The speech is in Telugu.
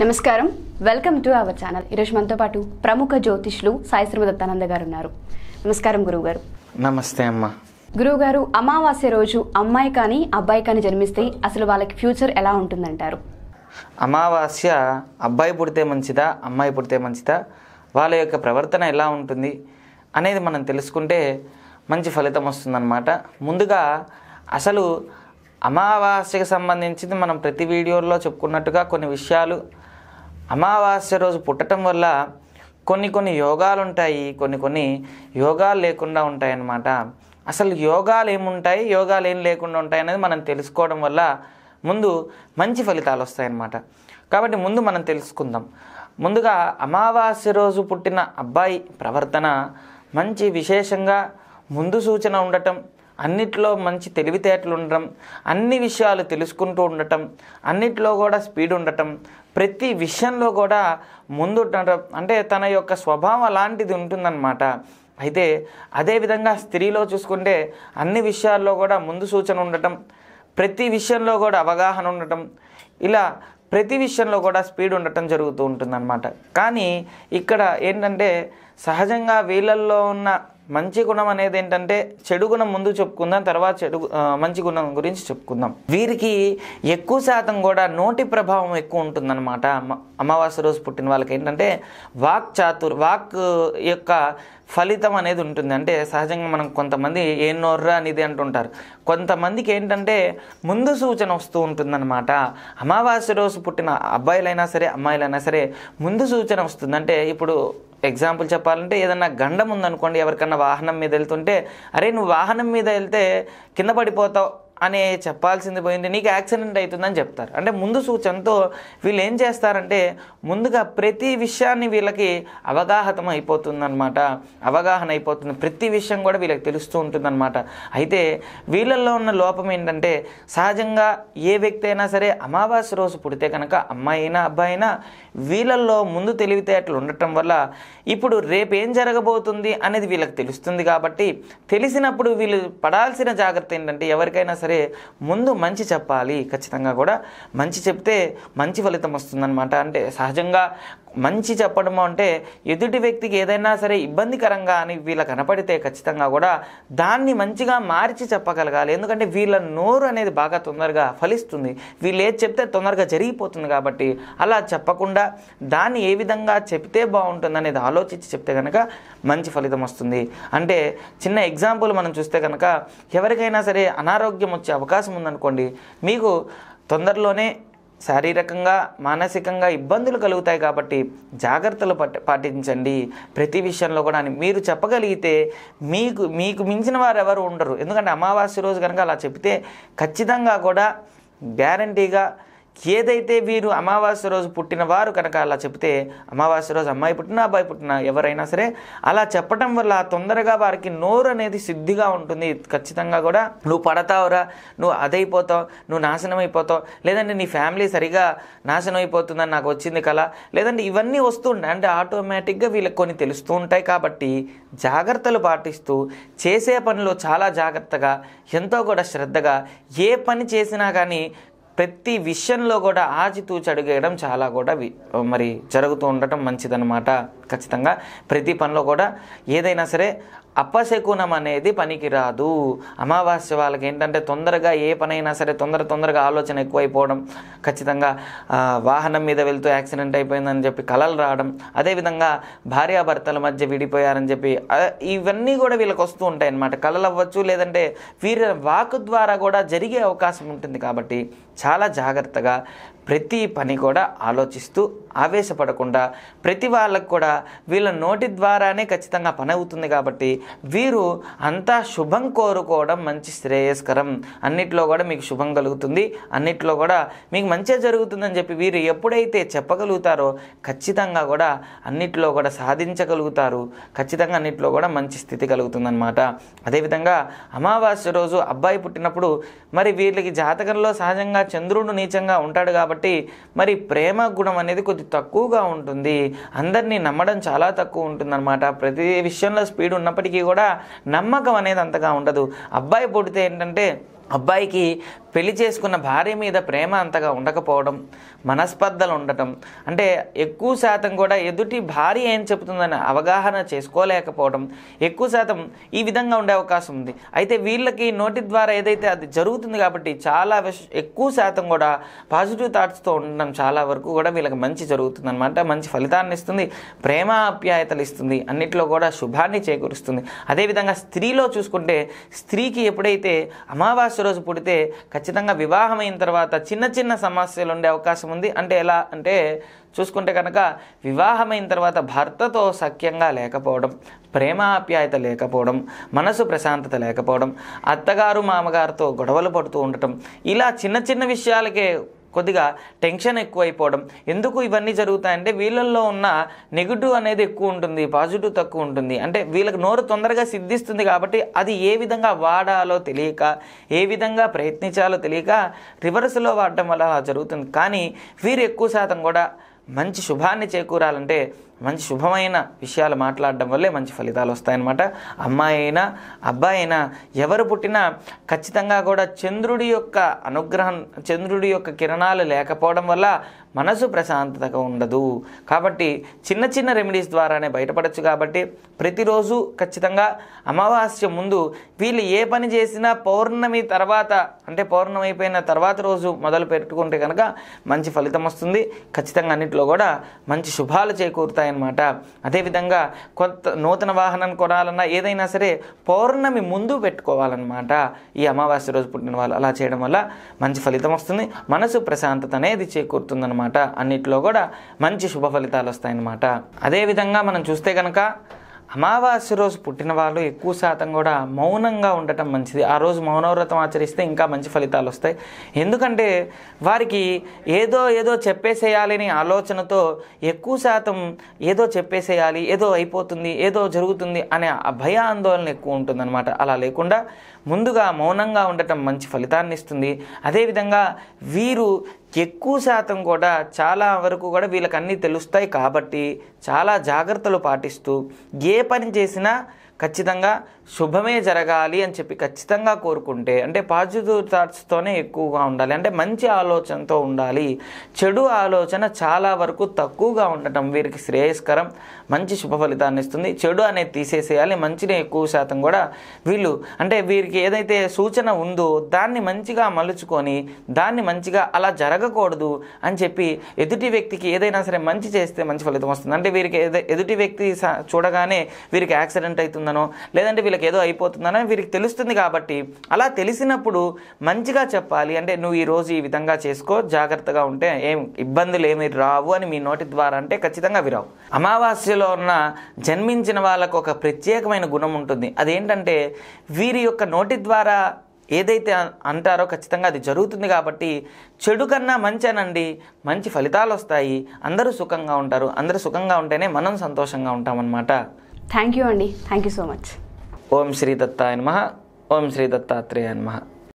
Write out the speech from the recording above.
నమస్కారం వెల్కమ్ టు అవర్ ఛానల్ ఈరోజు మనతో పాటు ప్రముఖ జ్యోతిష్లు సాయిశ్రమ దత్తానంద గారు ఉన్నారు నమస్కారం గారు నమస్తే అమ్మా గురువుగారు అమావాస్య రోజు అమ్మాయి కానీ అబ్బాయి కానీ జన్మిస్తే అసలు వాళ్ళకి ఫ్యూచర్ ఎలా ఉంటుందంటారు అమావాస్య అబ్బాయి పుడితే మంచిదా అమ్మాయి పుడితే మంచిదా వాళ్ళ యొక్క ప్రవర్తన ఎలా ఉంటుంది అనేది మనం తెలుసుకుంటే మంచి ఫలితం వస్తుందన్నమాట ముందుగా అసలు అమావాస్యకు సంబంధించింది మనం ప్రతి వీడియోలో చెప్పుకున్నట్టుగా కొన్ని విషయాలు అమావాస్య రోజు పుట్టడం వల్ల కొన్ని కొన్ని యోగాలు ఉంటాయి కొన్ని కొన్ని యోగాలు లేకుండా ఉంటాయన్నమాట అసలు యోగాలు ఏముంటాయి యోగాలు ఏం లేకుండా ఉంటాయి అనేది మనం తెలుసుకోవడం వల్ల ముందు మంచి ఫలితాలు వస్తాయన్నమాట కాబట్టి ముందు మనం తెలుసుకుందాం ముందుగా అమావాస్య రోజు పుట్టిన అబ్బాయి ప్రవర్తన మంచి విశేషంగా ముందు సూచన ఉండటం అన్నిట్లో మంచి తెలివితేటలు ఉండటం అన్ని విషయాలు తెలుసుకుంటూ ఉండటం అన్నిట్లో కూడా స్పీడ్ ఉండటం ప్రతి విషయంలో కూడా ముందుండటం అంటే తన యొక్క స్వభావం అలాంటిది ఉంటుందన్నమాట అయితే అదేవిధంగా స్త్రీలో చూసుకుంటే అన్ని విషయాల్లో కూడా ముందు సూచన ఉండటం ప్రతి విషయంలో కూడా అవగాహన ఉండటం ఇలా ప్రతి విషయంలో కూడా స్పీడ్ ఉండటం జరుగుతూ ఉంటుందన్నమాట కానీ ఇక్కడ ఏంటంటే సహజంగా వీళ్ళల్లో ఉన్న మంచి గుణం అనేది ఏంటంటే చెడు గుణం ముందు చెప్పుకుందాం తర్వాత చెడు మంచి గుణం గురించి చెప్పుకుందాం వీరికి ఎక్కువ శాతం కూడా నోటి ప్రభావం ఎక్కువ ఉంటుందన్నమాట అమావాస్య రోజు పుట్టిన వాళ్ళకి ఏంటంటే వాక్ చాతుర్ వాక్ యొక్క ఫలితం అనేది ఉంటుంది అంటే సహజంగా మనం కొంతమంది ఏ నోర్రా అనేది అంటుంటారు కొంతమందికి ఏంటంటే ముందు సూచన వస్తూ ఉంటుందన్నమాట అమావాస్య రోజు పుట్టిన అబ్బాయిలైనా సరే అమ్మాయిలైనా సరే ముందు సూచన వస్తుంది అంటే ఇప్పుడు ఎగ్జాంపుల్ చెప్పాలంటే ఏదైనా గండం ఉందనుకోండి ఎవరికన్నా వాహనం మీద వెళ్తుంటే అరే నువ్వు వాహనం మీద వెళ్తే కింద పడిపోతావు అని చెప్పాల్సింది పోయింది నీకు యాక్సిడెంట్ అవుతుందని చెప్తారు అంటే ముందు సూచనతో వీళ్ళు ఏం చేస్తారంటే ముందుగా ప్రతి విషయాన్ని వీళ్ళకి అవగాహతం అయిపోతుందన్నమాట అవగాహన అయిపోతుంది ప్రతి విషయం కూడా వీళ్ళకి తెలుస్తూ ఉంటుందన్నమాట అయితే వీళ్ళల్లో ఉన్న లోపం ఏంటంటే సహజంగా ఏ వ్యక్తి అయినా సరే అమావాస్య రోజు పుడితే కనుక అమ్మాయి అయినా అబ్బాయి అయినా వీళ్ళల్లో ముందు తెలివితేటలు ఉండటం వల్ల ఇప్పుడు రేపు ఏం జరగబోతుంది అనేది వీళ్ళకి తెలుస్తుంది కాబట్టి తెలిసినప్పుడు వీళ్ళు పడాల్సిన జాగ్రత్త ఏంటంటే ఎవరికైనా సరే సరే ముందు మంచి చెప్పాలి ఖచ్చితంగా కూడా మంచి చెప్తే మంచి ఫలితం వస్తుందన్నమాట అంటే సహజంగా మంచి చెప్పడం అంటే ఎదుటి వ్యక్తికి ఏదైనా సరే ఇబ్బందికరంగా అని వీళ్ళ కనపడితే ఖచ్చితంగా కూడా దాన్ని మంచిగా మార్చి చెప్పగలగాలి ఎందుకంటే వీళ్ళ నోరు అనేది బాగా తొందరగా ఫలిస్తుంది వీళ్ళు ఏది చెప్తే తొందరగా జరిగిపోతుంది కాబట్టి అలా చెప్పకుండా దాన్ని ఏ విధంగా చెప్తే బాగుంటుంది అనేది ఆలోచించి చెప్తే కనుక మంచి ఫలితం వస్తుంది అంటే చిన్న ఎగ్జాంపుల్ మనం చూస్తే కనుక ఎవరికైనా సరే అనారోగ్యం వచ్చే అవకాశం ఉందనుకోండి మీకు తొందరలోనే శారీరకంగా మానసికంగా ఇబ్బందులు కలుగుతాయి కాబట్టి జాగ్రత్తలు పాటించండి ప్రతి విషయంలో కూడా అని మీరు చెప్పగలిగితే మీకు మీకు మించిన వారు ఎవరు ఉండరు ఎందుకంటే అమావాస్య రోజు కనుక అలా చెప్తే ఖచ్చితంగా కూడా గ్యారంటీగా ఏదైతే వీరు అమావాస్య రోజు పుట్టినవారు కనుక అలా చెప్తే అమావాస్య రోజు అమ్మాయి పుట్టినా అబ్బాయి పుట్టినా ఎవరైనా సరే అలా చెప్పడం వల్ల తొందరగా వారికి నోరు అనేది సిద్ధిగా ఉంటుంది ఖచ్చితంగా కూడా నువ్వు పడతావురా నువ్వు అదైపోతావు నువ్వు నాశనం అయిపోతావు లేదంటే నీ ఫ్యామిలీ సరిగా నాశనం అయిపోతుందని నాకు వచ్చింది కల లేదంటే ఇవన్నీ వస్తుంటాయి అంటే ఆటోమేటిక్గా వీళ్ళకి కొన్ని తెలుస్తూ ఉంటాయి కాబట్టి జాగ్రత్తలు పాటిస్తూ చేసే పనిలో చాలా జాగ్రత్తగా ఎంతో కూడా శ్రద్ధగా ఏ పని చేసినా కానీ ప్రతి విషయంలో కూడా ఆచితూచి అడిగేయడం చాలా కూడా మరి జరుగుతూ ఉండటం మంచిదన్నమాట ఖచ్చితంగా ప్రతి పనిలో కూడా ఏదైనా సరే అపశకునం అనేది పనికి రాదు అమావాస్య వాళ్ళకి ఏంటంటే తొందరగా ఏ పనైనా సరే తొందర తొందరగా ఆలోచన ఎక్కువైపోవడం ఖచ్చితంగా వాహనం మీద వెళ్తూ యాక్సిడెంట్ అయిపోయిందని చెప్పి కలలు రావడం అదేవిధంగా భార్యాభర్తల మధ్య విడిపోయారని చెప్పి ఇవన్నీ కూడా వీళ్ళకి వస్తూ ఉంటాయి అన్నమాట కళలు అవ్వచ్చు లేదంటే వీరి వాక్ ద్వారా కూడా జరిగే అవకాశం ఉంటుంది కాబట్టి చాలా జాగ్రత్తగా ప్రతి పని కూడా ఆలోచిస్తూ ఆవేశపడకుండా ప్రతి వాళ్ళకు కూడా వీళ్ళ నోటి ద్వారానే ఖచ్చితంగా పని అవుతుంది కాబట్టి వీరు అంతా శుభం కోరుకోవడం మంచి శ్రేయస్కరం అన్నిట్లో కూడా మీకు శుభం కలుగుతుంది అన్నిట్లో కూడా మీకు మంచిగా జరుగుతుందని చెప్పి వీరు ఎప్పుడైతే చెప్పగలుగుతారో ఖచ్చితంగా కూడా అన్నిట్లో కూడా సాధించగలుగుతారు ఖచ్చితంగా అన్నిట్లో కూడా మంచి స్థితి కలుగుతుందన్నమాట అదేవిధంగా అమావాస్య రోజు అబ్బాయి పుట్టినప్పుడు మరి వీళ్ళకి జాతకంలో సహజంగా చంద్రుడు నీచంగా ఉంటాడు కాబట్టి మరి ప్రేమ గుణం అనేది కొద్ది తక్కువగా ఉంటుంది అందరినీ నమ్మడం నమ్మడం చాలా తక్కువ ఉంటుందన్నమాట ప్రతి విషయంలో స్పీడ్ ఉన్నప్పటికీ కూడా నమ్మకం అనేది అంతగా ఉండదు అబ్బాయి పుడితే ఏంటంటే అబ్బాయికి పెళ్లి చేసుకున్న భార్య మీద ప్రేమ అంతగా ఉండకపోవడం మనస్పర్ధలు ఉండటం అంటే ఎక్కువ శాతం కూడా ఎదుటి భార్య ఏం చెబుతుందని అవగాహన చేసుకోలేకపోవడం ఎక్కువ శాతం ఈ విధంగా ఉండే అవకాశం ఉంది అయితే వీళ్ళకి నోటి ద్వారా ఏదైతే అది జరుగుతుంది కాబట్టి చాలా ఎక్కువ శాతం కూడా పాజిటివ్ థాట్స్తో ఉండడం చాలా వరకు కూడా వీళ్ళకి మంచి జరుగుతుంది అనమాట మంచి ఫలితాన్ని ఇస్తుంది ప్రేమ అప్యాయతలు ఇస్తుంది అన్నిట్లో కూడా శుభాన్ని చేకూరుస్తుంది అదేవిధంగా స్త్రీలో చూసుకుంటే స్త్రీకి ఎప్పుడైతే అమావాస్య రోజు పుడితే ఖచ్చితంగా వివాహమైన తర్వాత చిన్న చిన్న సమస్యలు ఉండే అవకాశం ఉంది అంటే ఎలా అంటే చూసుకుంటే కనుక వివాహమైన తర్వాత భర్తతో సఖ్యంగా లేకపోవడం ప్రేమ ఆప్యాయత లేకపోవడం మనసు ప్రశాంతత లేకపోవడం అత్తగారు మామగారితో గొడవలు పడుతూ ఉండటం ఇలా చిన్న చిన్న విషయాలకే కొద్దిగా టెన్షన్ ఎక్కువైపోవడం ఎందుకు ఇవన్నీ జరుగుతాయంటే వీళ్ళల్లో ఉన్న నెగిటివ్ అనేది ఎక్కువ ఉంటుంది పాజిటివ్ తక్కువ ఉంటుంది అంటే వీళ్ళకి నోరు తొందరగా సిద్ధిస్తుంది కాబట్టి అది ఏ విధంగా వాడాలో తెలియక ఏ విధంగా ప్రయత్నించాలో తెలియక రివర్స్లో వాడడం వల్ల అలా జరుగుతుంది కానీ వీరు ఎక్కువ శాతం కూడా మంచి శుభాన్ని చేకూరాలంటే మంచి శుభమైన విషయాలు మాట్లాడడం వల్లే మంచి ఫలితాలు వస్తాయన్నమాట అమ్మాయి అయినా అబ్బాయి అయినా ఎవరు పుట్టినా ఖచ్చితంగా కూడా చంద్రుడి యొక్క అనుగ్రహం చంద్రుడి యొక్క కిరణాలు లేకపోవడం వల్ల మనసు ప్రశాంతతగా ఉండదు కాబట్టి చిన్న చిన్న రెమెడీస్ ద్వారానే బయటపడచ్చు కాబట్టి ప్రతిరోజు ఖచ్చితంగా అమావాస్య ముందు వీళ్ళు ఏ పని చేసినా పౌర్ణమి తర్వాత అంటే పౌర్ణమి అయిపోయిన తర్వాత రోజు మొదలు పెట్టుకుంటే కనుక మంచి ఫలితం వస్తుంది ఖచ్చితంగా అన్నింటిలో కూడా మంచి శుభాలు చేకూరుతాయి ఉంటాయన్నమాట అదేవిధంగా కొత్త నూతన వాహనం కొనాలన్నా ఏదైనా సరే పౌర్ణమి ముందు పెట్టుకోవాలన్నమాట ఈ అమావాస్య రోజు పుట్టిన వాళ్ళు అలా చేయడం వల్ల మంచి ఫలితం వస్తుంది మనసు ప్రశాంతత అనేది చేకూరుతుందన్నమాట అన్నిట్లో కూడా మంచి శుభ ఫలితాలు వస్తాయన్నమాట అదేవిధంగా మనం చూస్తే కనుక అమావాస్య రోజు పుట్టిన వాళ్ళు ఎక్కువ శాతం కూడా మౌనంగా ఉండటం మంచిది ఆ రోజు మౌనవ్రతం ఆచరిస్తే ఇంకా మంచి ఫలితాలు వస్తాయి ఎందుకంటే వారికి ఏదో ఏదో చెప్పేసేయాలని ఆలోచనతో ఎక్కువ శాతం ఏదో చెప్పేసేయాలి ఏదో అయిపోతుంది ఏదో జరుగుతుంది అనే భయ ఆందోళన ఎక్కువ ఉంటుందన్నమాట అలా లేకుండా ముందుగా మౌనంగా ఉండటం మంచి ఫలితాన్ని ఇస్తుంది అదేవిధంగా వీరు ఎక్కువ శాతం కూడా చాలా వరకు కూడా వీళ్ళకన్నీ తెలుస్తాయి కాబట్టి చాలా జాగ్రత్తలు పాటిస్తూ ఏ పని చేసినా ఖచ్చితంగా శుభమే జరగాలి అని చెప్పి ఖచ్చితంగా కోరుకుంటే అంటే పాజిటివ్ థాట్స్తోనే ఎక్కువగా ఉండాలి అంటే మంచి ఆలోచనతో ఉండాలి చెడు ఆలోచన చాలా వరకు తక్కువగా ఉండటం వీరికి శ్రేయస్కరం మంచి శుభ ఫలితాన్ని ఇస్తుంది చెడు అనేది తీసేసేయాలి మంచిని ఎక్కువ శాతం కూడా వీళ్ళు అంటే వీరికి ఏదైతే సూచన ఉందో దాన్ని మంచిగా మలుచుకొని దాన్ని మంచిగా అలా జరగకూడదు అని చెప్పి ఎదుటి వ్యక్తికి ఏదైనా సరే మంచి చేస్తే మంచి ఫలితం వస్తుంది అంటే వీరికి ఎదుటి వ్యక్తి చూడగానే వీరికి యాక్సిడెంట్ అవుతుంది అయిపోతుందనో లేదంటే వీళ్ళకి ఏదో అయిపోతుందనో వీరికి తెలుస్తుంది కాబట్టి అలా తెలిసినప్పుడు మంచిగా చెప్పాలి అంటే నువ్వు ఈరోజు ఈ విధంగా చేసుకో జాగ్రత్తగా ఉంటే ఏం ఇబ్బందులు ఏమి రావు అని మీ నోటి ద్వారా అంటే ఖచ్చితంగా విరావు అమావాస్యలో ఉన్న జన్మించిన వాళ్ళకు ఒక ప్రత్యేకమైన గుణం ఉంటుంది అదేంటంటే వీరి యొక్క నోటి ద్వారా ఏదైతే అంటారో ఖచ్చితంగా అది జరుగుతుంది కాబట్టి చెడు కన్నా మంచి అనండి మంచి ఫలితాలు వస్తాయి అందరూ సుఖంగా ఉంటారు అందరూ సుఖంగా ఉంటేనే మనం సంతోషంగా ఉంటామన్నమాట థ్యాంక్ యూ అండి thank you so much Om Shri దత్తాయన్మహ ఓం శ్రీ దత్తాత్రేయన్మహ